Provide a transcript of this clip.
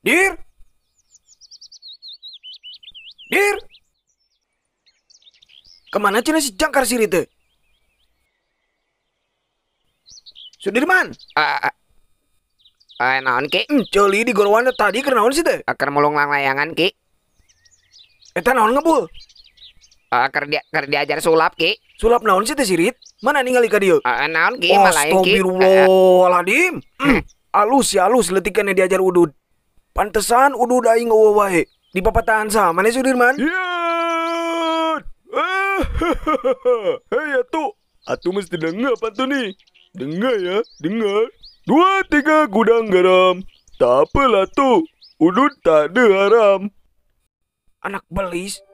Dir? Dir? Kemana cina si jangkar siri itu? Sudirman? Eh, ah, naon ki? Hmm, coli di gorowan tadi karena naon sih teh? Akar mulung lang layangan ki. Eta eh, naon ngebul? Akar dia akar diajar sulap ki. Sulap naon sih teh sirit? Mana ninggali ka dieu? Ah, naon ki Malain ki. Astagfirullahaladzim. Hmm, hmm. Alus ya alus letikannya diajar udud. Pantesan udah daing ngawa wae. Di papatahan sama nih Sudirman. Iya. Eh, Hei Atu atu mesti dengar pantun nih. Dengar ya, dengar. Dua tiga gudang garam. Tak apalah tu. Udut tak ada haram. Anak belis.